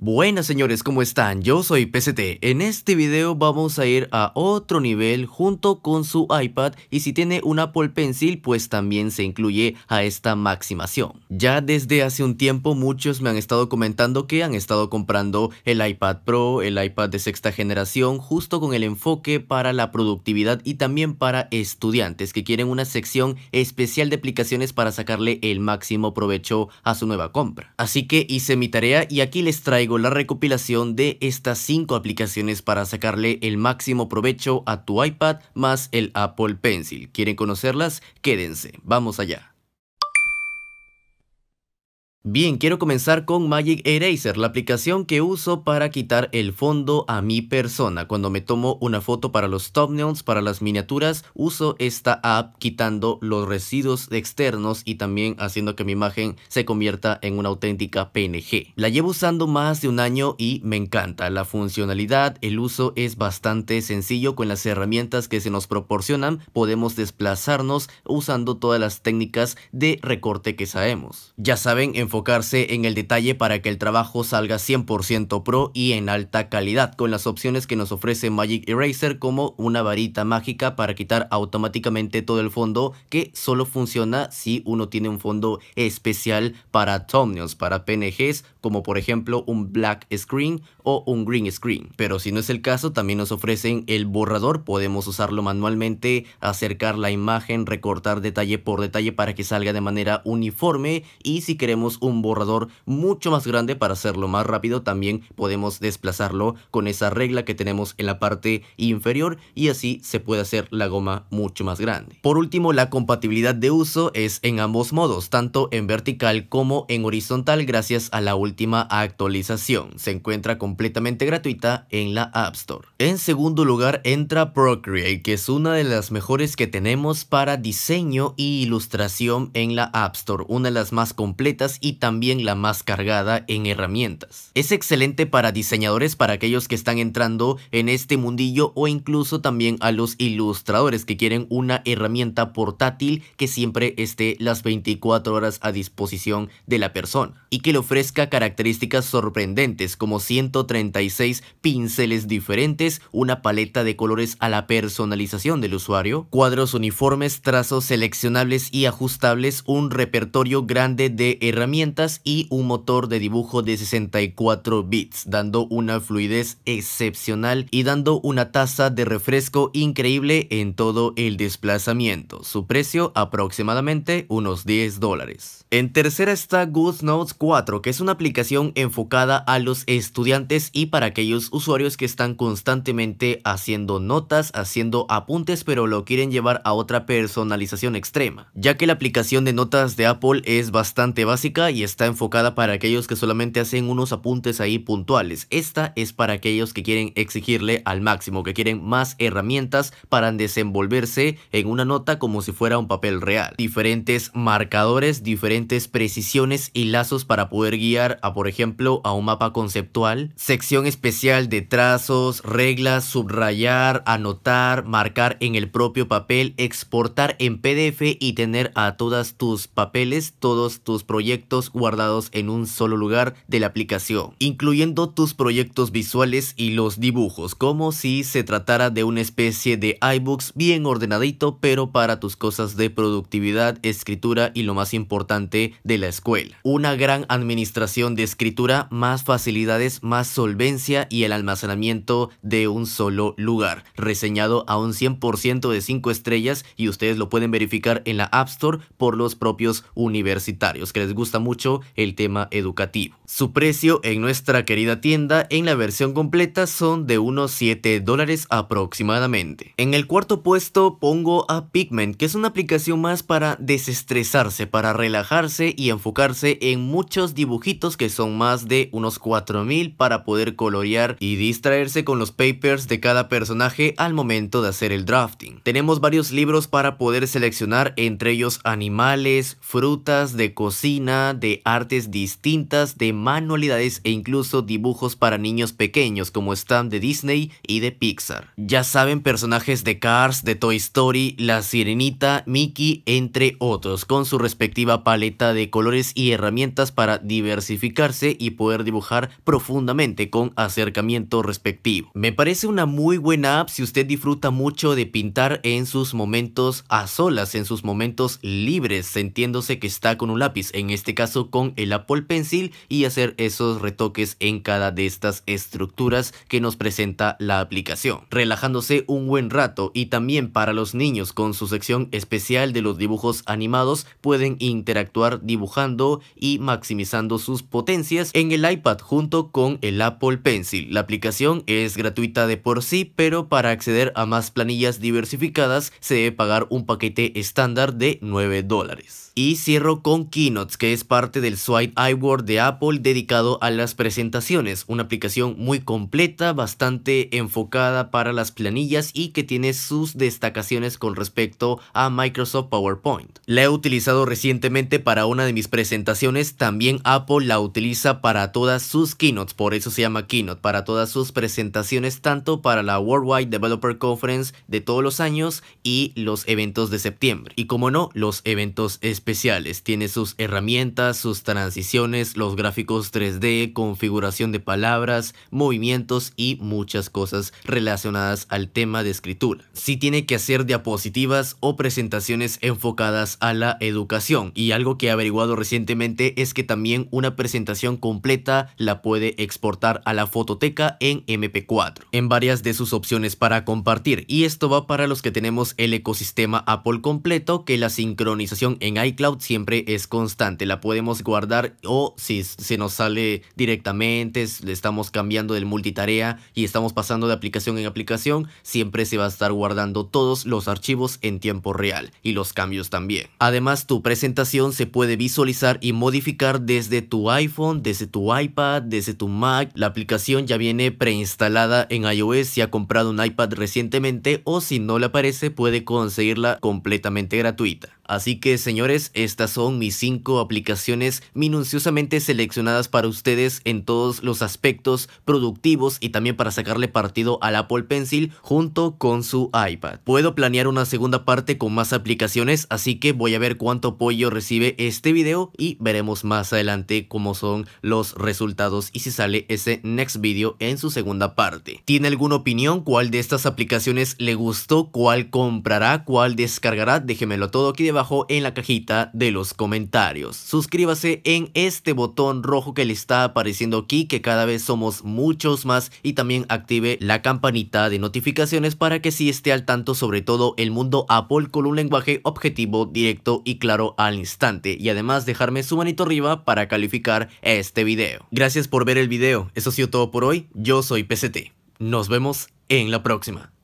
Buenas señores, ¿cómo están? Yo soy PST. En este video vamos a ir a otro nivel junto con su iPad y si tiene un Apple Pencil pues también se incluye a esta maximación. Ya desde hace un tiempo muchos me han estado comentando que han estado comprando el iPad Pro, el iPad de sexta generación justo con el enfoque para la productividad y también para estudiantes que quieren una sección especial de aplicaciones para sacarle el máximo provecho a su nueva compra. Así que hice mi tarea y aquí les traigo la recopilación de estas 5 aplicaciones para sacarle el máximo provecho a tu iPad más el Apple Pencil. ¿Quieren conocerlas? Quédense, vamos allá. Bien, quiero comenzar con Magic Eraser, la aplicación que uso para quitar el fondo a mi persona. Cuando me tomo una foto para los thumbnails, para las miniaturas, uso esta app quitando los residuos externos y también haciendo que mi imagen se convierta en una auténtica PNG. La llevo usando más de un año y me encanta. La funcionalidad, el uso es bastante sencillo. Con las herramientas que se nos proporcionan podemos desplazarnos usando todas las técnicas de recorte que sabemos. Ya saben, en enfocarse en el detalle para que el trabajo salga 100% pro y en alta calidad, con las opciones que nos ofrece Magic Eraser como una varita mágica para quitar automáticamente todo el fondo que solo funciona si uno tiene un fondo especial para thumbnails, para PNGs, como por ejemplo un black screen o un green screen. Pero si no es el caso, también nos ofrecen el borrador, podemos usarlo manualmente, acercar la imagen, recortar detalle por detalle para que salga de manera uniforme y si queremos un borrador mucho más grande para hacerlo más rápido. También podemos desplazarlo con esa regla que tenemos en la parte inferior y así se puede hacer la goma mucho más grande. Por último, la compatibilidad de uso es en ambos modos, tanto en vertical como en horizontal gracias a la última actualización. Se encuentra completamente gratuita en la App Store. En segundo lugar entra Procreate, que es una de las mejores que tenemos para diseño e ilustración en la App Store, una de las más completas y y también la más cargada en herramientas. Es excelente para diseñadores, para aquellos que están entrando en este mundillo o incluso también a los ilustradores que quieren una herramienta portátil que siempre esté las 24 horas a disposición de la persona y que le ofrezca características sorprendentes como 136 pinceles diferentes, una paleta de colores a la personalización del usuario, cuadros uniformes, trazos seleccionables y ajustables, un repertorio grande de herramientas y un motor de dibujo de 64 bits, dando una fluidez excepcional y dando una tasa de refresco increíble en todo el desplazamiento. Su precio aproximadamente unos 10 dólares. En tercera está Good GoodNotes 4, que es una aplicación enfocada a los estudiantes y para aquellos usuarios que están constantemente haciendo notas, haciendo apuntes, pero lo quieren llevar a otra personalización extrema. Ya que la aplicación de notas de Apple es bastante básica y está enfocada para aquellos que solamente hacen unos apuntes ahí puntuales. Esta es para aquellos que quieren exigirle al máximo, que quieren más herramientas para desenvolverse en una nota como si fuera un papel real. Diferentes marcadores, diferentes precisiones y lazos para poder guiar a, por ejemplo, a un mapa conceptual. Sección especial de trazos, reglas, subrayar, anotar, marcar en el propio papel, exportar en PDF y tener a todas tus papeles, todos tus proyectos guardados en un solo lugar de la aplicación, incluyendo tus proyectos visuales y los dibujos, como si se tratara de una especie de iBooks bien ordenadito, pero para tus cosas de productividad, escritura y lo más importante de la escuela. Una gran administración de escritura, más facilidades, más solvencia y el almacenamiento de un solo lugar. Reseñado a un 100% de 5 estrellas y ustedes lo pueden verificar en la App Store por los propios universitarios que les gusta mucho mucho el tema educativo. Su precio en nuestra querida tienda en la versión completa son de unos 7 dólares aproximadamente. En el cuarto puesto pongo a Pigment, que es una aplicación más para desestresarse, para relajarse y enfocarse en muchos dibujitos que son más de unos 4000 para poder colorear y distraerse con los papers de cada personaje al momento de hacer el drafting. Tenemos varios libros para poder seleccionar entre ellos animales, frutas, de cocina, de artes distintas, de manualidades e incluso dibujos para niños pequeños como están de Disney y de Pixar. Ya saben, personajes de Cars, de Toy Story, La Sirenita, Mickey, entre otros, con su respectiva paleta de colores y herramientas para diversificarse y poder dibujar profundamente con acercamiento respectivo. Me parece una muy buena app si usted disfruta mucho de pintar en sus momentos a solas, en sus momentos libres, sintiéndose que está con un lápiz, en este caso con el Apple Pencil y hacer esos retoques en cada de estas estructuras que nos presenta la aplicación, relajándose un buen rato y también para los niños con su sección especial de los dibujos animados pueden interactuar dibujando y maximizando sus potencias en el iPad junto con el Apple Pencil. La aplicación es gratuita de por sí, pero para acceder a más planillas diversificadas se debe pagar un paquete estándar de 9 dólares. Y cierro con Keynotes, que es parte del Swipe iWork de Apple dedicado a las presentaciones, una aplicación muy completa, bastante enfocada para las planillas y que tiene sus destacaciones con respecto a Microsoft PowerPoint. La he utilizado recientemente para una de mis presentaciones, también Apple la utiliza para todas sus keynotes, por eso se llama keynote, para todas sus presentaciones tanto para la Worldwide Developer Conference de todos los años y los eventos de septiembre. Y como no, los eventos especiales. Tiene sus herramientas sus transiciones, los gráficos 3D, configuración de palabras, movimientos y muchas cosas relacionadas al tema de escritura. Si tiene que hacer diapositivas o presentaciones enfocadas a la educación y algo que he averiguado recientemente es que también una presentación completa la puede exportar a la fototeca en MP4 en varias de sus opciones para compartir y esto va para los que tenemos el ecosistema Apple completo que la sincronización en iCloud siempre es constante la podemos guardar o si se nos sale directamente, le estamos cambiando del multitarea y estamos pasando de aplicación en aplicación, siempre se va a estar guardando todos los archivos en tiempo real y los cambios también. Además, tu presentación se puede visualizar y modificar desde tu iPhone, desde tu iPad, desde tu Mac. La aplicación ya viene preinstalada en iOS si ha comprado un iPad recientemente o si no le aparece puede conseguirla completamente gratuita. Así que señores, estas son mis 5 aplicaciones minuciosamente seleccionadas para ustedes en todos los aspectos productivos y también para sacarle partido al Apple Pencil junto con su iPad. Puedo planear una segunda parte con más aplicaciones, así que voy a ver cuánto apoyo recibe este video y veremos más adelante cómo son los resultados y si sale ese next video en su segunda parte. ¿Tiene alguna opinión? ¿Cuál de estas aplicaciones le gustó? ¿Cuál comprará? ¿Cuál descargará? Déjemelo todo aquí debajo en la cajita de los comentarios. Suscríbase en este botón rojo que le está apareciendo aquí que cada vez somos muchos más y también active la campanita de notificaciones para que si esté al tanto sobre todo el mundo Apple con un lenguaje objetivo, directo y claro al instante y además dejarme su manito arriba para calificar este video. Gracias por ver el video, eso ha sido todo por hoy, yo soy PCT, nos vemos en la próxima.